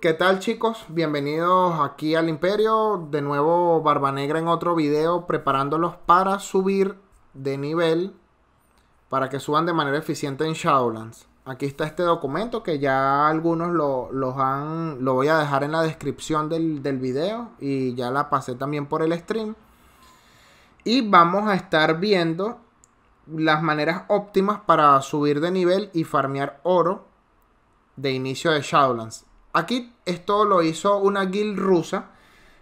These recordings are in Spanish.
¿Qué tal chicos? Bienvenidos aquí al Imperio, de nuevo Barba Negra en otro video preparándolos para subir de nivel para que suban de manera eficiente en Shadowlands. Aquí está este documento que ya algunos lo, los han, lo voy a dejar en la descripción del, del video y ya la pasé también por el stream. Y vamos a estar viendo las maneras óptimas para subir de nivel y farmear oro de inicio de Shadowlands. Aquí esto lo hizo una guild rusa.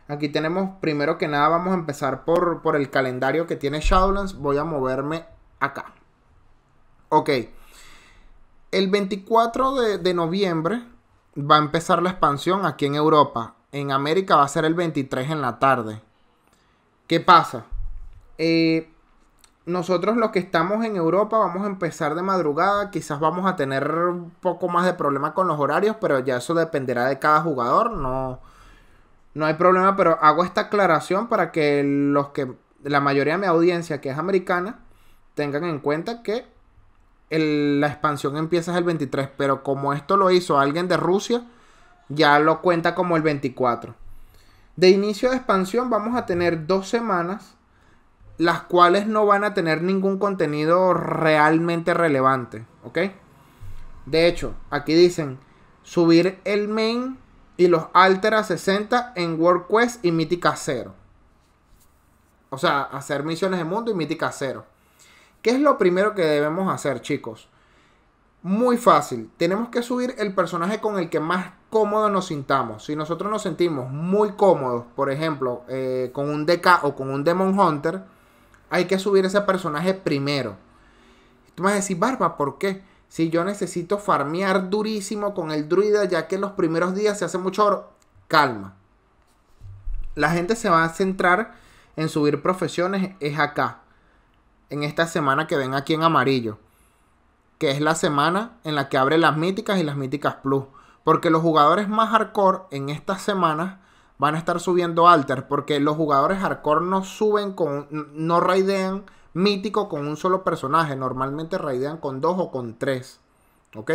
Aquí tenemos, primero que nada, vamos a empezar por, el calendario que tiene Shadowlands. Voy a moverme acá. Ok. El 24 de, de noviembre va a empezar la expansión aquí en Europa. En América va a ser el 23 en la tarde. ¿Qué pasa? Eh, nosotros los que estamos en Europa vamos a empezar de madrugada, quizás vamos a tener un poco más de problema con los horarios, pero ya eso dependerá de cada jugador, no, no hay problema, pero hago esta aclaración para que los que, la mayoría de mi audiencia que es americana, tengan en cuenta que la expansión empieza el 23, pero como esto lo hizo alguien de Rusia, ya lo cuenta como el 24. De inicio de expansión vamos a tener dos semanas las cuales no van a tener ningún contenido realmente relevante, ¿ok? De hecho, aquí dicen subir el main y los alter a 60 en Quest y Mítica 0. O sea, hacer misiones de mundo y Mítica 0. ¿Qué es lo primero que debemos hacer, chicos? Muy fácil. Tenemos que subir el personaje con el que más cómodo nos sintamos. Si nosotros nos sentimos muy cómodos, por ejemplo, eh, con un DK o con un Demon Hunter, hay que subir ese personaje primero. Tú me vas a decir, Barba, ¿por qué? Si yo necesito farmear durísimo con el druida, ya que en los primeros días se hace mucho oro. Calma. La gente se va a centrar en subir profesiones, es acá. En esta semana que ven aquí en amarillo. Que es la semana en la que abre las míticas y las míticas plus. Porque los jugadores más hardcore en estas semanas van a estar subiendo alter porque los jugadores hardcore no suben con, no raidean mítico con un solo personaje, normalmente raidean con dos o con tres, ¿ok?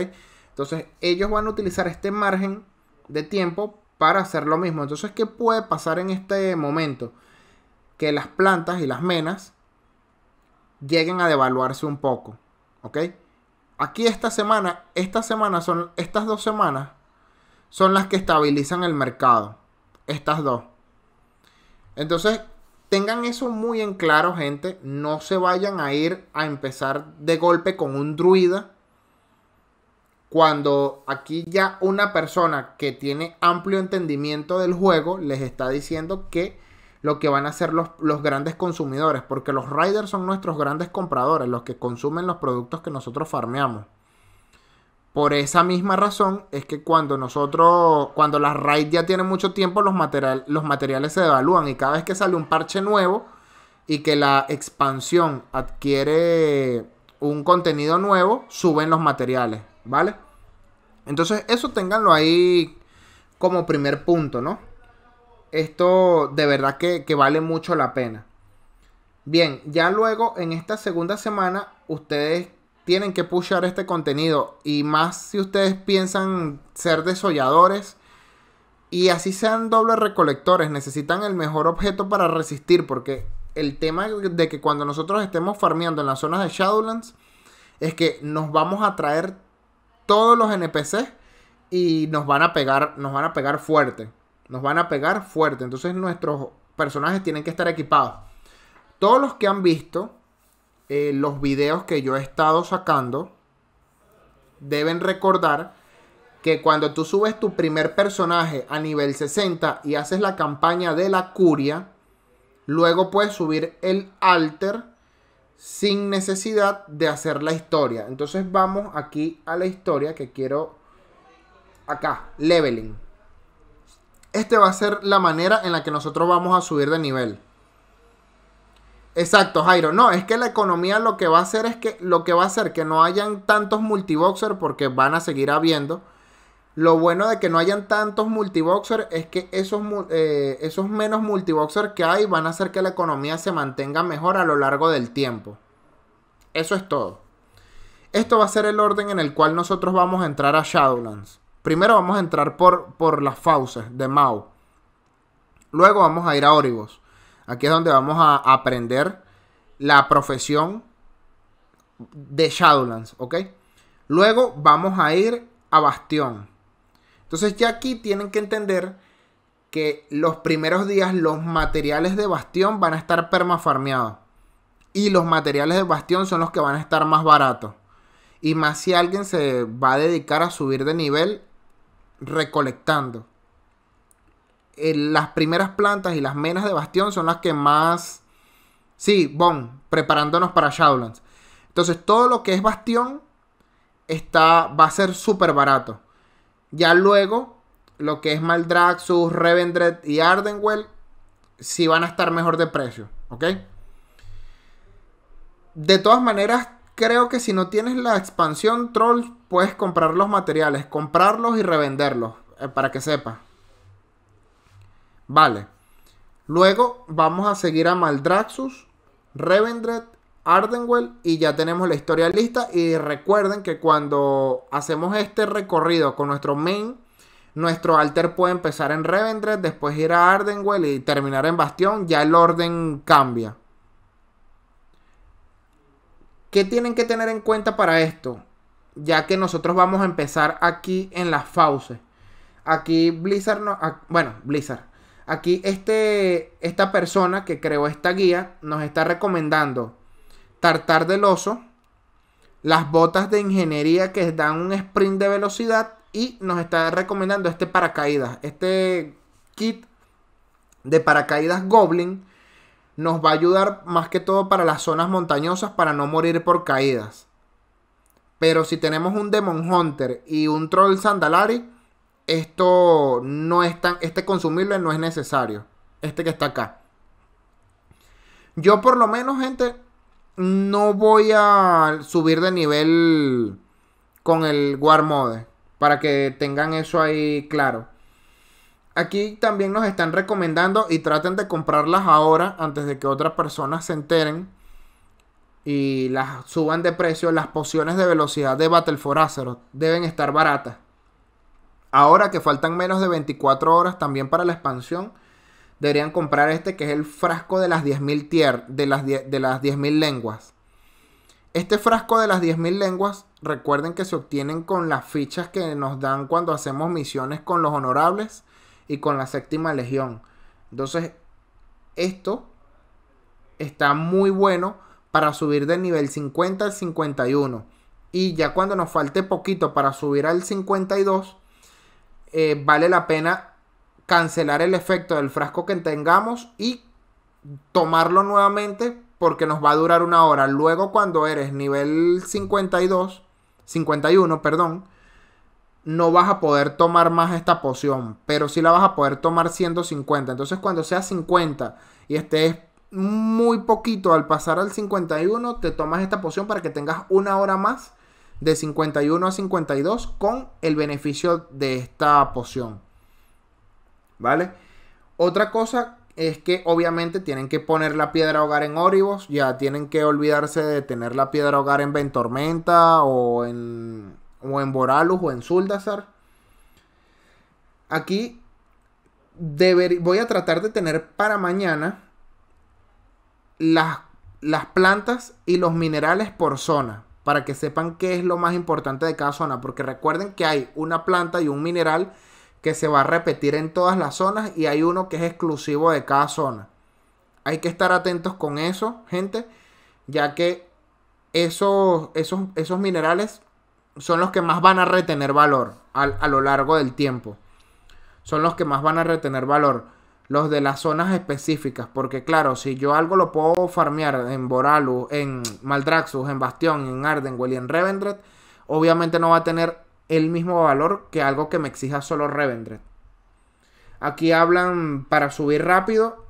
Entonces ellos van a utilizar este margen de tiempo para hacer lo mismo. Entonces, ¿qué puede pasar en este momento? Que las plantas y las menas lleguen a devaluarse un poco, ¿ok? Aquí esta semana, esta semana son, estas dos semanas son las que estabilizan el mercado estas dos. Entonces, tengan eso muy en claro, gente. No se vayan a ir a empezar de golpe con un druida. Cuando aquí ya una persona que tiene amplio entendimiento del juego les está diciendo que lo que van a ser los, los grandes consumidores, porque los riders son nuestros grandes compradores, los que consumen los productos que nosotros farmeamos. Por esa misma razón es que cuando nosotros, cuando las RAID ya tienen mucho tiempo, los, los materiales se devalúan y cada vez que sale un parche nuevo y que la expansión adquiere un contenido nuevo, suben los materiales, ¿vale? Entonces eso ténganlo ahí como primer punto, ¿no? Esto de verdad que, que vale mucho la pena. Bien, ya luego en esta segunda semana ustedes tienen que pushar este contenido. Y más si ustedes piensan ser desolladores. Y así sean dobles recolectores. Necesitan el mejor objeto para resistir. Porque el tema de que cuando nosotros estemos farmeando en las zonas de Shadowlands. Es que nos vamos a traer todos los NPCs. Y nos van a pegar. Nos van a pegar fuerte. Nos van a pegar fuerte. Entonces nuestros personajes tienen que estar equipados. Todos los que han visto eh, los videos que yo he estado sacando, deben recordar que cuando tú subes tu primer personaje a nivel 60 y haces la campaña de la curia, luego puedes subir el alter sin necesidad de hacer la historia. Entonces vamos aquí a la historia que quiero acá, leveling. Este va a ser la manera en la que nosotros vamos a subir de nivel. Exacto, Jairo. No, es que la economía lo que va a hacer es que lo que va a hacer que no hayan tantos multiboxer porque van a seguir habiendo. Lo bueno de que no hayan tantos multiboxer es que esos, eh, esos menos multiboxer que hay van a hacer que la economía se mantenga mejor a lo largo del tiempo. Eso es todo. Esto va a ser el orden en el cual nosotros vamos a entrar a Shadowlands. Primero vamos a entrar por, por las fauces de Mao. Luego vamos a ir a Oribos. Aquí es donde vamos a aprender la profesión de Shadowlands, ¿ok? Luego vamos a ir a Bastión. Entonces ya aquí tienen que entender que los primeros días los materiales de Bastión van a estar permafarmeados. Y los materiales de Bastión son los que van a estar más baratos. Y más si alguien se va a dedicar a subir de nivel recolectando. Eh, las primeras plantas y las menas de Bastión son las que más... Sí, bon, preparándonos para Shadowlands. Entonces todo lo que es Bastión está, va a ser súper barato. Ya luego, lo que es Maldraxxus, Revendred y Ardenwell, sí van a estar mejor de precio, ¿ok? De todas maneras, creo que si no tienes la expansión Troll, puedes comprar los materiales, comprarlos y revenderlos, eh, para que sepas. Vale. Luego vamos a seguir a Maldraxxus, Revendred, Ardenwell y ya tenemos la historia lista. Y recuerden que cuando hacemos este recorrido con nuestro main, nuestro alter puede empezar en Revendred, después ir a Ardenwell y terminar en Bastión. Ya el orden cambia. ¿Qué tienen que tener en cuenta para esto? Ya que nosotros vamos a empezar aquí en las fauces. Aquí Blizzard, no, bueno, Blizzard, Aquí este, esta persona que creó esta guía nos está recomendando tartar del oso, las botas de ingeniería que dan un sprint de velocidad y nos está recomendando este paracaídas. Este kit de paracaídas Goblin nos va a ayudar más que todo para las zonas montañosas para no morir por caídas. Pero si tenemos un Demon Hunter y un Troll Sandalari, esto no es tan, este consumible no es necesario, este que está acá. Yo por lo menos, gente, no voy a subir de nivel con el War Mode, para que tengan eso ahí claro. Aquí también nos están recomendando y traten de comprarlas ahora antes de que otras personas se enteren y las suban de precio. Las pociones de velocidad de Battle for deben estar baratas. Ahora que faltan menos de 24 horas también para la expansión, deberían comprar este que es el frasco de las 10.000 tier, de las lenguas. Este frasco de las 10.000 lenguas, recuerden que se obtienen con las fichas que nos dan cuando hacemos misiones con los honorables y con la séptima legión. Entonces, esto está muy bueno para subir del nivel 50 al 51. Y ya cuando nos falte poquito para subir al 52, eh, vale la pena cancelar el efecto del frasco que tengamos y tomarlo nuevamente porque nos va a durar una hora. Luego cuando eres nivel 52, 51, perdón, no vas a poder tomar más esta poción, pero si la vas a poder tomar 150. Entonces cuando sea 50 y estés muy poquito al pasar al 51, te tomas esta poción para que tengas una hora más de 51 a 52 con el beneficio de esta poción. ¿Vale? Otra cosa es que obviamente tienen que poner la piedra hogar en Oribos, ya tienen que olvidarse de tener la piedra hogar en Ventormenta o en, o en Boralus o en Suldazar. Aquí voy a tratar de tener para mañana las, las plantas y los minerales por zona para que sepan qué es lo más importante de cada zona, porque recuerden que hay una planta y un mineral que se va a repetir en todas las zonas y hay uno que es exclusivo de cada zona. Hay que estar atentos con eso, gente, ya que esos, esos, esos minerales son los que más van a retener valor a lo largo del tiempo. Son los que más van a retener valor los de las zonas específicas. Porque claro, si yo algo lo puedo farmear en Boralus, en Maldraxxus, en Bastión, en Ardenwell y en Revendred, obviamente no va a tener el mismo valor que algo que me exija solo Revendred. Aquí hablan para subir rápido.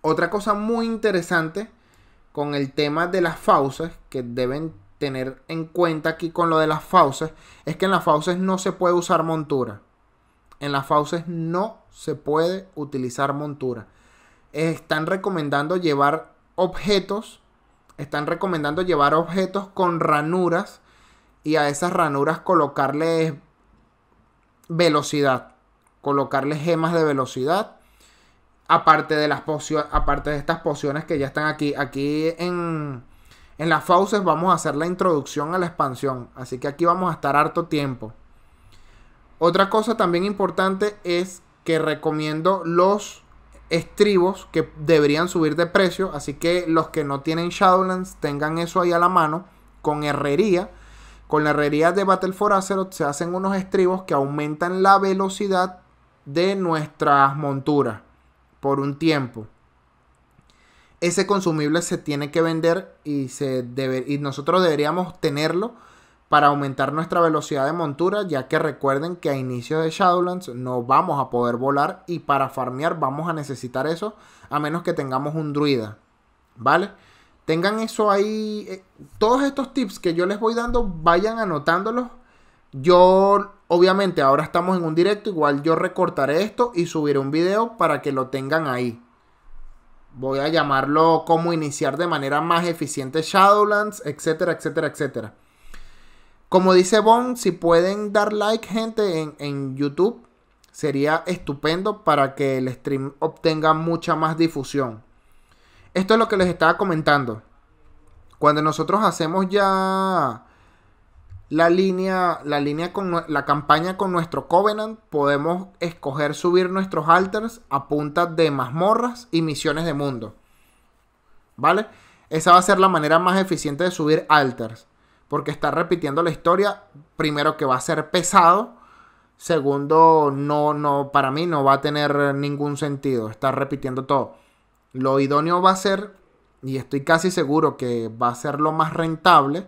Otra cosa muy interesante con el tema de las fauces que deben tener en cuenta aquí con lo de las fauces es que en las fauces no se puede usar montura. En las fauces no se puede utilizar montura. Eh, están recomendando llevar objetos, están recomendando llevar objetos con ranuras y a esas ranuras colocarles velocidad, colocarles gemas de velocidad. Aparte de, las aparte de estas pociones que ya están aquí. Aquí en, en las fauces vamos a hacer la introducción a la expansión. Así que aquí vamos a estar harto tiempo. Otra cosa también importante es que recomiendo los estribos que deberían subir de precio. Así que los que no tienen Shadowlands tengan eso ahí a la mano con herrería. Con la herrería de Battle for se hacen unos estribos que aumentan la velocidad de nuestras monturas por un tiempo. Ese consumible se tiene que vender y, se y nosotros deberíamos tenerlo para aumentar nuestra velocidad de montura, ya que recuerden que a inicio de Shadowlands no vamos a poder volar y para farmear vamos a necesitar eso, a menos que tengamos un druida, ¿vale? Tengan eso ahí, eh, todos estos tips que yo les voy dando, vayan anotándolos. Yo, obviamente, ahora estamos en un directo, igual yo recortaré esto y subiré un video para que lo tengan ahí. Voy a llamarlo cómo iniciar de manera más eficiente Shadowlands, etcétera, etcétera, etcétera. Como dice Bon, si pueden dar like, gente, en, YouTube, sería estupendo para que el stream obtenga mucha más difusión. Esto es lo que les estaba comentando. Cuando nosotros hacemos ya la línea, la línea con la campaña con nuestro Covenant, podemos escoger subir nuestros alters a punta de mazmorras y misiones de mundo. ¿Vale? Esa va a ser la manera más eficiente de subir alters porque está repitiendo la historia, primero que va a ser pesado, segundo no no para mí no va a tener ningún sentido estar repitiendo todo. Lo idóneo va a ser y estoy casi seguro que va a ser lo más rentable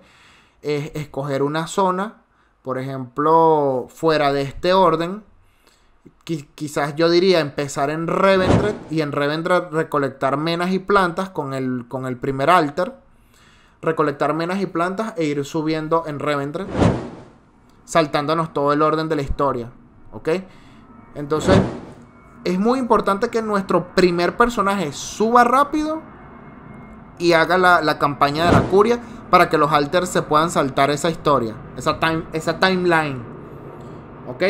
es escoger una zona, por ejemplo, fuera de este orden, quizás yo diría empezar en Reventret y en Reventret recolectar menas y plantas con el, con el primer altar recolectar menas y plantas e ir subiendo en Reventry, saltándonos todo el orden de la historia. ¿Ok? Entonces, es muy importante que nuestro primer personaje suba rápido y haga la, campaña de la curia para que los alters se puedan saltar esa historia, esa, time, esa timeline. ¿Ok?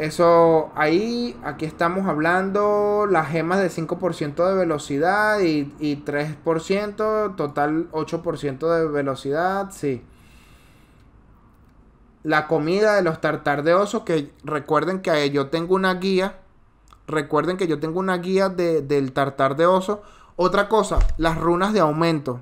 Eso ahí, aquí estamos hablando las gemas de 5% de velocidad y, 3%, total 8% de velocidad, sí. La comida de los tartar de oso, que recuerden que yo tengo una guía, recuerden que yo tengo una guía del tartar de oso. Otra cosa, las runas de aumento.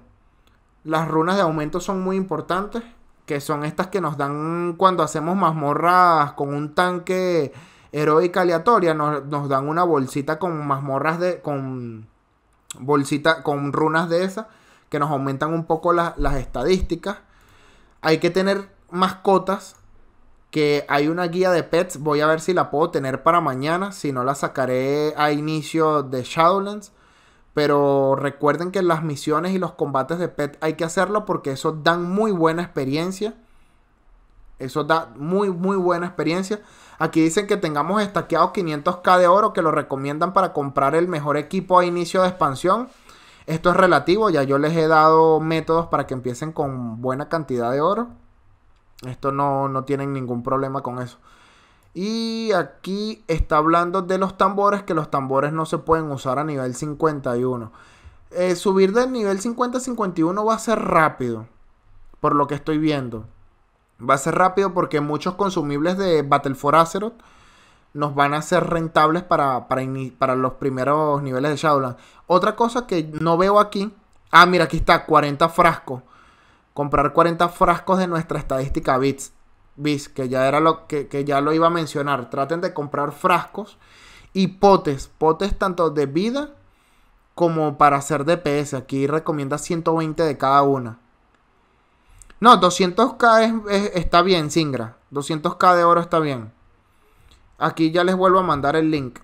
Las runas de aumento son muy importantes que son estas que nos dan cuando hacemos mazmorras con un tanque heroica aleatoria, nos, dan una bolsita con mazmorras de. con bolsita, con runas de esas, que nos aumentan un poco las estadísticas. Hay que tener mascotas. Que hay una guía de pets. Voy a ver si la puedo tener para mañana. Si no, la sacaré a inicio de Shadowlands pero recuerden que las misiones y los combates de pet hay que hacerlo porque eso dan muy buena experiencia. Eso da muy, muy buena experiencia. Aquí dicen que tengamos estaqueados 500k de oro que lo recomiendan para comprar el mejor equipo a inicio de expansión. Esto es relativo, ya yo les he dado métodos para que empiecen con buena cantidad de oro. Esto no, no tienen ningún problema con eso. Y aquí está hablando de los tambores, que los tambores no se pueden usar a nivel 51. Eh, subir del nivel 50 a 51 va a ser rápido, por lo que estoy viendo. Va a ser rápido porque muchos consumibles de Battle for Azeroth nos van a ser rentables para, para, para los primeros niveles de Shadowlands. Otra cosa que no veo aquí. Ah, mira, aquí está, 40 frascos. Comprar 40 frascos de nuestra estadística bits que ya era lo que, ya lo iba a mencionar, traten de comprar frascos y potes, potes tanto de vida como para hacer DPS. Aquí recomienda 120 de cada una. No, 200k está bien, Singra. 200k de oro está bien. Aquí ya les vuelvo a mandar el link.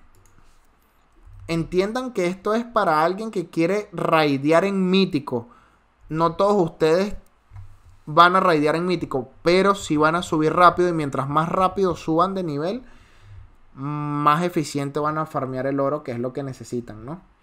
Entiendan que esto es para alguien que quiere raidear en mítico. No todos ustedes van a raidear en mítico, pero si van a subir rápido y mientras más rápido suban de nivel, más eficiente van a farmear el oro, que es lo que necesitan, ¿no?